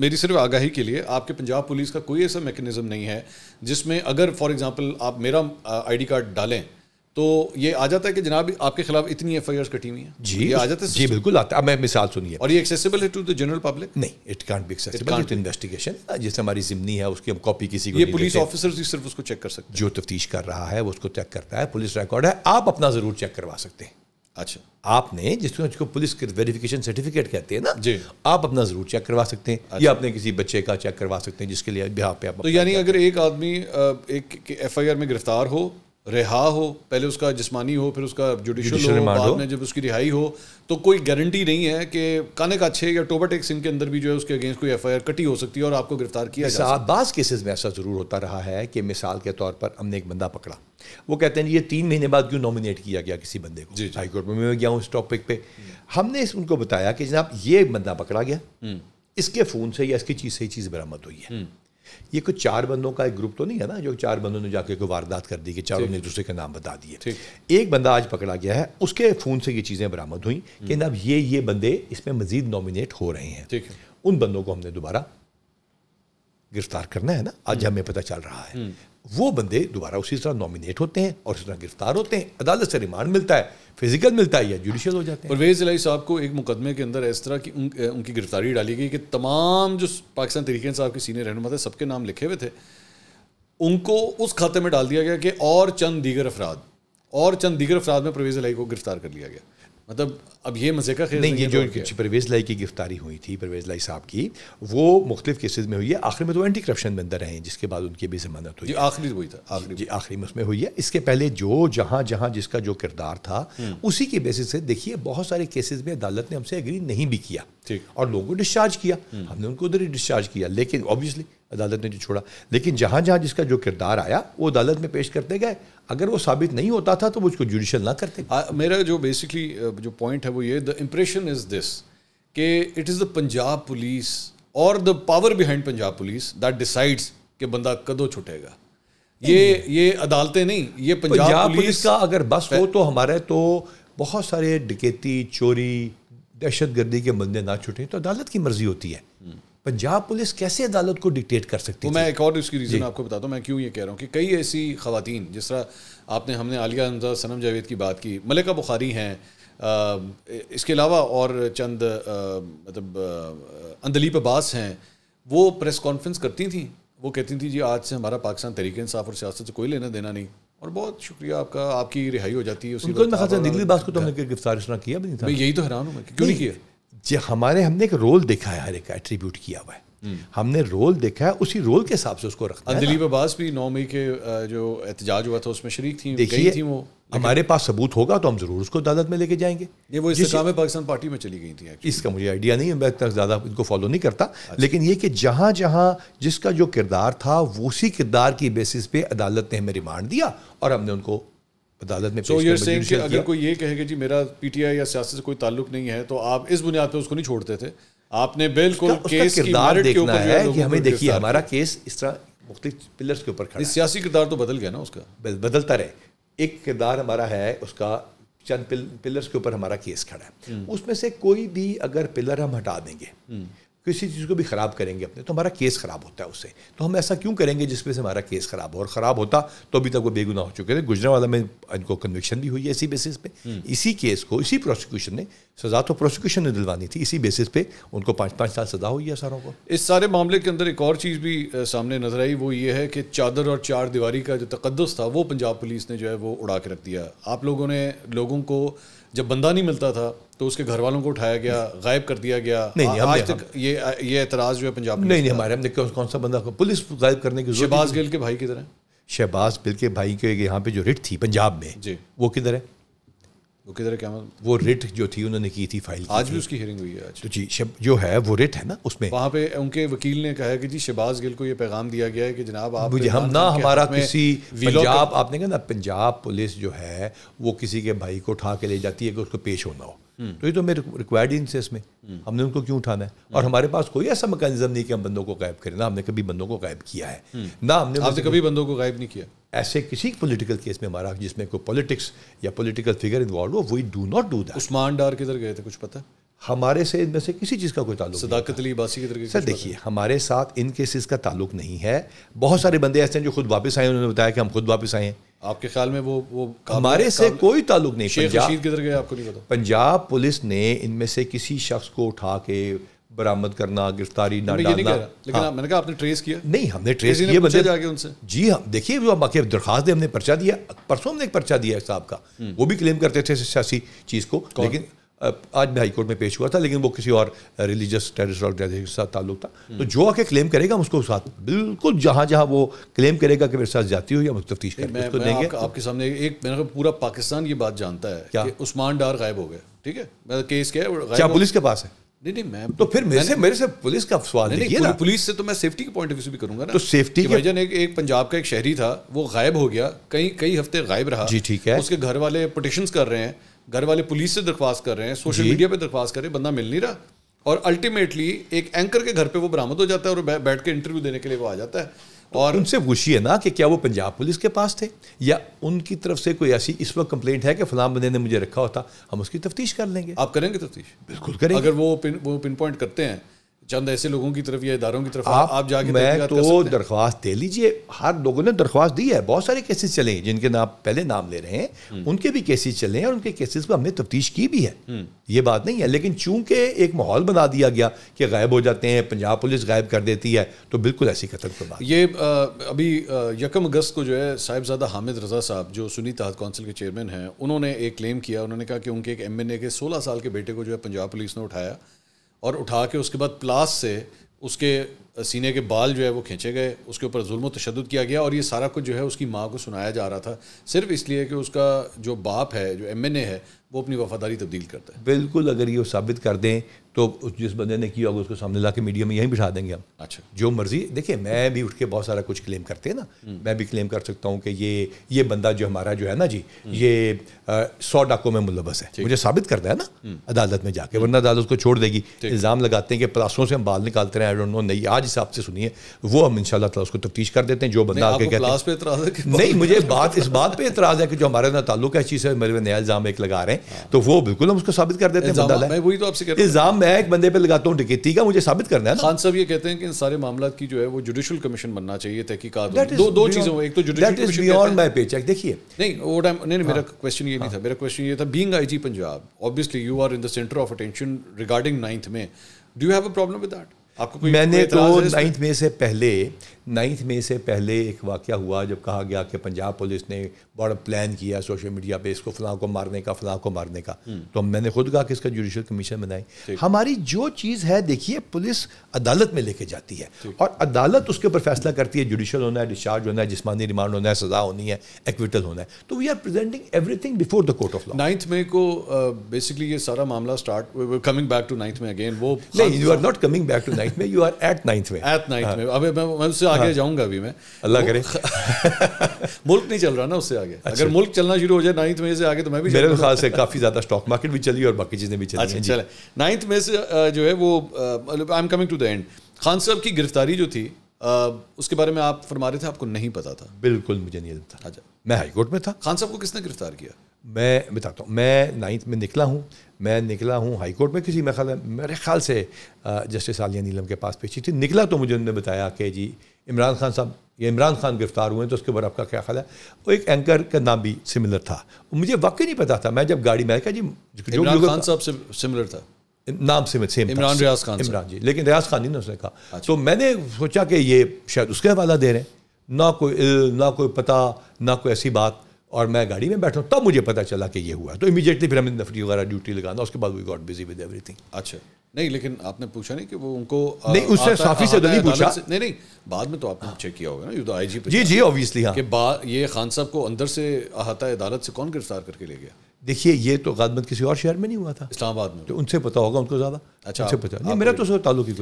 मेरी सिर्फ आगाही के लिए आपके पंजाब पुलिस का कोई ऐसा मैकेनिज़्म नहीं है जिसमें अगर फॉर एग्जांपल आप मेरा आईडी कार्ड डालें तो ये आ जाता है कि जनाब आपके खिलाफ इतनी एफ आई कटी हुई हैं जी ये आ जाता है जी बिल्कुल आता है मैं मिसाल सुनिए और ये एक्सेसिबल है टू द जनरल पब्लिक नहीं it can't be accessible it investigation जैसे हमारी जिमनी है उसकी हम कॉपी किसी को ये पुलिस ऑफिसर ही सिर्फ उसको चेक कर सकते हैं जो तफ्तीश कर रहा है वो उसको चेक करता है पुलिस रिकॉर्ड है आप अपना ज़रूर चेक करवा सकते हैं अच्छा आपने जिसको जिसको पुलिस वेरिफिकेशन सर्टिफिकेट कहते हैं ना जी आप अपना जरूर चेक करवा सकते हैं अच्छा। या अपने किसी बच्चे का चेक करवा सकते हैं जिसके लिए बिहार पे आप तो यानी अगर एक आदमी एक एफ आई आर में गिरफ्तार हो रिहा हो पहले उसका जिस्मानी हो फिर उसका जुडिशल हो बाद में जब उसकी रिहाई हो तो कोई गारंटी नहीं है कि काने का छः या टोबा टेक सिंह के अंदर भी जो है उसके अगेंस्ट कोई एफ आई आर कटी हो सकती है और आपको गिरफ्तार किया जा सकता बाज़ केसेस में ऐसा ज़रूर होता रहा है कि मिसाल के तौर पर हमने एक बंदा पकड़ा वो कहते हैं ये तीन महीने बाद क्यों नॉमिनेट किया गया किसी बंदे को हाईकोर्ट में मैं गया हूँ इस टॉपिक पे हमने उनको बताया कि जनाब ये बंदा पकड़ा गया हम्म। इसके फ़ोन से या इसकी चीज़ से चीज़ बरामद हुई है हम्म। ये कुछ चार बंदों का एक ग्रुप तो नहीं है ना जो चार बंदों ने जाके कोई वारदात कर दी कि चारों ने दूसरे के नाम बता दिए एक बंदा आज पकड़ा गया है उसके फ़ोन से ये चीज़ें बरामद हुई कि हम्म। अब ये ये बंदे इसमें मजीद नॉमिनेट हो रहे हैं उन बंदों को हमने दोबारा गिरफ्तार करना है ना आज हम्म। हमें पता चल रहा है हम्म। वो बंदे दोबारा उसी तरह नॉमिनेट होते हैं और उसी तरह गिरफ्तार होते हैं अदालत से रिमांड मिलता है फिजिकल मिलता है या जुडिशल हो जाते हैं परवेज इलाई साहब को एक मुकदमे के अंदर इस तरह की उन, उनकी गिरफ्तारी डाली गई कि तमाम जो पाकिस्तान तरीके साहब के सीनियर रहनम थे सबके नाम लिखे हुए थे उनको उस खाते में डाल दिया गया कि और चंद दीगर अफराद और चंद दीगर अफराद में परवेज इलाई को गिरफ्तार कर लिया गया मतलब अब ये मज़े का नहीं ये जो तो परवेज़ लाई की गिरफ्तारी हुई थी परवेज़ लाई साहब की वो मुख्तलिफ केसेज में हुई है आखिर में तो एंटी करप्शन में अंदर रहे हैं जिसके बाद उनकी भी जमानत हुई आखिरी हुई था आखिरी जी आखिरी में उसमें हुई है इसके पहले जो जहाँ जहाँ जिसका जो किरदार था हम्म। उसी के बेसिस से देखिए बहुत सारे केसेज में अदालत ने हमसे एग्री नहीं भी किया और लोगों को डिस्चार्ज किया हम्म। हमने उनको उधर ही डिस्चार्ज किया लेकिन ऑब्वियसली अदालत ने जो छोड़ा लेकिन जहाँ जहाँ जिसका जो किरदार आया वो अदालत में पेश करते गए अगर वो साबित नहीं होता था तो वो उसको जुडिशल ना करते आ, मेरा जो बेसिकली जो पॉइंट है वो ये द इम्प्रेशन इज़ दिस कि it is the Punjab police और the power behind Punjab police that decides कि बंदा कदों छुटेगा ये ये अदालतें नहीं ये पंजाब, पंजाब पुलिस का अगर बस हो तो हमारे तो बहुत सारे डिकेती चोरी दहशत गर्दी के बंदे ना छुटे तो अदालत की मर्जी होती है हम्म। पंजाब पुलिस कैसे अदालत को डिक्टेट कर सकती है तो मैं एक और इसकी रीज़न आपको बताता हूँ मैं क्यों ये कह रहा हूँ कि कई ऐसी खातन जिस तरह आपने हमने आलिया हमजा सनम जावेद की बात की मलिका बुखारी हैं इसके अलावा और चंद मतलब अंदलीप अब्बास हैं वो प्रेस कॉन्फ्रेंस करती थी वो कहती थी जी आज से हमारा पाकिस्तान तरीके इंसाफ और सियासत से कोई लेना देना नहीं और बहुत शुक्रिया आपका आपकी रिहाई हो जाती है उसी दिल्ली तो हमने गिरफ्तार इस किया भी नहीं था यही तो हैरान हूँ मैं क्यों नहीं किया जो हमारे हमने एक रोल देखा है हर एक एट्रीब्यूट किया हुआ है हम्म। हमने रोल देखा है उसी रोल के हिसाब से उसको रखना अंजलि अब्बास भी नौ मई के जो एहतजाज हुआ था उसमें शरीक थी देखिए थी वो हमारे पास सबूत होगा तो हम जरूर उसको अदालत में लेके जाएंगे ये वो इस्लाम पाकिस्तान पार्टी में चली गई थी इसका मुझे आइडिया नहीं है मैं इतना ज़्यादा इनको फॉलो नहीं करता अच्छा। लेकिन ये कि जहाँ जहाँ जिसका जो किरदार था उसी किरदार की बेसिस पे अदालत ने हमें रिमांड दिया और हमने उनको अदालत में अगर कोई ये कहेगा जी मेरा पीटीआई या सियासत से कोई ताल्लुक नहीं है तो आप इस बुनियाद पे उसको नहीं छोड़ते थे आपने बिल्कुल हमें देखिए हमारा केस इस तरह मुख्तलिफ पिलर्स के ऊपर खड़ा सियासी किरदार तो बदल गया ना उसका बदलता रहे एक किरदार हमारा है उसका चंद पिलर्स के ऊपर हमारा केस खड़ा है हम्म। उसमें से कोई भी अगर पिलर हम हटा देंगे हम्म। किसी चीज़ को भी ख़राब करेंगे अपने तो हमारा केस ख़राब होता है उससे तो हम ऐसा क्यों करेंगे जिस वजह से हमारा केस ख़राब हो और ख़राब होता तो अभी तक वो बेगुनाह हो चुके थे गुजरावाला में इनको कन्विक्शन भी हुई है इसी बेसिस पे हम्म। इसी केस को इसी प्रोसिक्यूशन ने सज़ा तो प्रोसिक्यूशन ने दिलवानी थी इसी बेसिस पे उनको पाँच पाँच साल सज़ा हुई है सारों को इस सारे मामले के अंदर एक और चीज़ भी सामने नजर आई वो ये है कि चादर और चार दीवारी का जो तकदस था वो पंजाब पुलिस ने जो है वो उड़ा के रख दिया आप लोगों ने लोगों को जब बंदा नहीं मिलता था तो उसके घर वालों को उठाया गया गायब कर दिया गया नहीं आ, नहीं आज तक ये ये एतराज़ जो है पंजाब में नहीं नहीं हमारे हमने कौन कौन सा बंदा पुलिस गायब करने की शहबाज गिल के भाई किधर है शहबाज गिल के भाई के यहाँ पे जो रिट थी पंजाब में जी वो किधर है वो किधर है क्या मतलब? वो रिट जो थी उन्होंने की थी फाइल आज भी उसकी हियरिंग हुई है आज तो जी जो है वो रिट है ना उसमें वहाँ पे उनके वकील ने कहा कि जी शहबाज गिल को ये पैगाम दिया गया है कि जनाब आप मुझे हम ना हमारा किसी पंजाब आपने कहा ना पंजाब पुलिस जो है वो किसी के भाई को उठा के ले जाती है कि उसको पेश होना हो तो ये तो मेरे रिक्वायर्ड ही इनसे इसमें हम्म। हमने उनको क्यों उठाना है और हम्म। हमारे पास कोई ऐसा मकैनिज्म नहीं कि हम बंदों को गायब करें ना हमने कभी बंदों को गायब किया है हम्म। ना हमने आपने कभी बंदों को गायब नहीं किया ऐसे किसी पॉलिटिकल केस में हमारा जिसमें कोई पॉलिटिक्स या पॉलिटिकल फिगर इन्वॉल्व हो we do not do that Usman Dar किधर गए थे कुछ पता हमारे से इनमें से किसी चीज़ का कोई ताल्लुक सदाकत अली बासी की तरह सर देखिए हमारे साथ इन केसेस का ताल्लुक नहीं है बहुत सारे बंदे ऐसे हैं जो खुद वापस आए उन्होंने बताया कि हम खुद वापस आए हैं आपके ख्याल में वो वो हमारे से कोई ताल्लुक नहीं शेख रशीद किधर गए आपको नहीं पता पंजाब पुलिस ने इनमें से किसी शख्स को उठा के बरामद करना गिरफ्तारी ना डालना लेकिन हाँ। मैंने कहा आपने ट्रेस किया नहीं हमने ट्रेस किया बंदे जाके उनसे जी हाँ देखिए जो बाकी दरखास्त हमने पर्चा दिया परसों हमने एक पर्चा दिया साहब का हम्म। वो भी क्लेम करते थे सियासी चीज़ को लेकिन आज भी हाईकोर्ट में पेश हुआ था लेकिन वो किसी और रिलीजियस टेररिस्ट ऑर्गेनाइजेशन के साथ ताल्लुक था हम्म। तो जो आके क्लेम करेगा उसको साथ बिल्कुल जहाँ जहाँ वो क्लेम करेगा कि मेरे साथ जाती हुई या मुझे तफ्तीश कर उसको देंगे आप, आपके सामने एक मैंने पूरा पाकिस्तान ये बात जानता है क्या? कि उस्मान डार गायब हो गए ठीक है मतलब केस क्या है क्या पुलिस के पास है नहीं नहीं मैम तो फिर मेरे से मेरे से पुलिस का सवाल नहीं, नहीं, नहीं पुलिस से तो मैं सेफ्टी के पॉइंट ऑफ व्यू से भी करूंगा ना तो सेफ्टी के एक एक पंजाब का एक शहरी था वो गायब हो गया कई कई हफ्ते गायब रहा जी ठीक है उसके घर वाले पटिशन कर रहे हैं घर वाले पुलिस से दरख्वास्त कर रहे हैं सोशल मीडिया पे दरख्वास्त कर रहे हैं बंदा मिल नहीं रहा और अल्टीमेटली एक एंकर के घर पे वो बरामद हो जाता है और बैठ के इंटरव्यू देने के लिए वो आ जाता है तो और उनसे पूछिए ना कि क्या वो पंजाब पुलिस के पास थे या उनकी तरफ से कोई ऐसी इस वक्त कंप्लेंट है कि फलाम बंदे ने मुझे रखा होता हम उसकी तफ्तीश कर लेंगे आप करेंगे तफ्तीश बिल्कुल करेंगे अगर वो पिन वो पिन पॉइंट करते हैं चंद ऐसे लोगों की तरफ या इदारों की तरफ आप, आप जाके मैं तो दरख्वास्त दे लीजिए हर लोगों ने दरख्वास्त दी है बहुत सारे केसेस चले जिनके नाम पहले नाम ले रहे हैं हम्म। उनके भी केसेस चले हैं और उनके केसेस पर हमने तफ्तीश की भी है हम्म। ये बात नहीं है लेकिन चूंकि एक माहौल बना दिया गया कि गायब हो जाते हैं पंजाब पुलिस गायब कर देती है तो बिल्कुल ऐसी कतल को बात ये अभी यकम अगस्त को जो है साहिबजादा हामिद रजा साहब जो सुनी तहत कौंसिल के चेयरमैन हैं उन्होंने एक क्लेम किया उन्होंने कहा कि उनके एक एम के सोलह साल के बेटे को जो है पंजाब पुलिस ने उठाया और उठा के उसके बाद प्लास से उसके सीने के बाल जो है वो खींचे गए उसके ऊपर जुल्म तशद किया गया और ये सारा कुछ जो है उसकी माँ को सुनाया जा रहा था सिर्फ इसलिए कि उसका जो बाप है जो एम एन ए है वो अपनी वफादारी तब्दील करता है बिल्कुल अगर ये साबित कर दें तो उस जिस बंदे ने किया होगा उसको सामने ला के मीडिया में यहीं बिठा देंगे हम अच्छा जो मर्जी देखिए मैं भी उठ के बहुत सारा कुछ क्लेम करते हैं ना हम्म। मैं भी क्लेम कर सकता हूँ कि ये ये बंदा जो हमारा जो है ना जी हम्म। ये सौ डाकों में मुलबस है मुझे साबित करता है ना हम्म। अदालत में जाके वरना अदालत उसको छोड़ देगी इल्ज़ाम लगाते हैं कि प्लासों से हम बाल निकालते रहे आई डोंट नो नहीं आज आज हिसाब से सुनिए वो हम इन ताला उसको तफ्तीश कर देते हैं जो बंदा आके कहते हैं पे है नहीं मुझे बात इस बात पे इतराज है कि जो हमारे ना ताल्लुक है चीज़ है मेरे में नया इल्ज़ाम एक लगा रहे हैं तो वो बिल्कुल हम उसको साबित कर देते हैं वही तो आपसे इल्ज़ाम मैं एक बंदे पर लगाता हूँ टिकेती का मुझे साबित करना है खान साहब ये कहते हैं कि इन सारे मामला की जो है वो जुडिशल कमीशन बनना चाहिए तहकीकात दो दो चीज़ें एक तो जुडिशल कमीशन बियॉन्ड माय देखिए नहीं वो टाइम नहीं मेरा क्वेश्चन हाँ। ये नहीं था हाँ। मेरा क्वेश्चन ये था being I G Punjab obviously you are in the centre of attention regarding ninth में do you have a problem with that आपको कोई मैंने तो नाइन्थ में से पहले नाइन्थ में से पहले एक वाक्य हुआ जब कहा गया कि पंजाब पुलिस ने बड़ा प्लान किया सोशल मीडिया पे इसको फलां को मारने का फलां को मारने का हम्म। तो मैंने खुद कहा कि इसका जुडिशल कमीशन बनाए हमारी जो चीज़ है देखिए पुलिस अदालत में लेके जाती है और अदालत उसके ऊपर फैसला करती है जुडिशल होना है डिस्चार्ज होना है जिसमानी रिमांड होना है सजा होनी है एक्विटल होना है तो we are presenting everything before the court of law ninth May को बेसिकली uh, ये सारा मामला start coming back to ninth May again वो नहीं you are not coming back to ninth May you are at ninth May at ninth हाँ। में अभी मैं, मैं उससे आगे हाँ। जाऊंगा अभी मैं अल्लाह करे मुल्क नहीं चल रहा ना उससे आगे अच्छा। अगर मुल्क चलना शुरू हो जाए नाइन्थ में से आगे तो मैं भी मेरे ख्याल से काफ़ी ज़्यादा स्टॉक मार्केट भी चली और बाकी चीज़ें भी चली अच्छा, चले नाइन्थ में से जो है वो I am coming to the end Khan Sahab की गिरफ्तारी जो थी उसके बारे में आप फरमा रहे थे आपको नहीं पता था बिल्कुल मुझे नहीं पता अच्छा मैं हाईकोर्ट में था खान साहब को किसने गिरफ्तार किया मैं बताता हूँ मैं नाइन्थ में निकला हूँ मैं निकला हूँ हाई कोर्ट में किसी में ख्याल मेरे ख्याल से जस्टिस आलिया नीलम के पास पेशी थी निकला तो मुझे उन्होंने बताया कि जी इमरान खान साहब ये इमरान खान गिरफ्तार हुए तो उसके ऊपर आपका क्या ख्याल है वो एक एंकर का नाम भी सिमिलर था मुझे वाकई नहीं पता था मैं जब गाड़ी में आया जी इमरान खान साहब सिमिलर था नाम से सेम इमरान रियाज खान इमरान जी लेकिन रियाज खान जी ने उसने कहा अच्छा। तो मैंने सोचा कि ये शायद उसके हवाला दे रहे हैं ना कोई ना कोई पता ना कोई ऐसी बात और मैं गाड़ी में बैठा तब मुझे पता चला कि ये हुआ तो इमीडिएटली फिर हमें नफरी वगैरह ड्यूटी लगाना उसके बाद we got busy with everything अच्छा नहीं लेकिन आपने पूछा नहीं कि वो उनको नहीं उससे साफी से नहीं पूछा से, नहीं नहीं बाद में तो आपने हाँ। चेक किया होगा ना तो आईजी जी जी ऑब्वियसली हाँ कि ये खान साहब को अंदर से अहाता अदालत से कौन गिरफ्तार करके ले गया देखिए ये तो गादमत किसी और शहर में नहीं हुआ था इस्लामाबाद में तो उनसे पता होगा उनको ज़्यादा अच्छा उनसे पता नहीं मेरा तो सर ताल्लुक ही कोई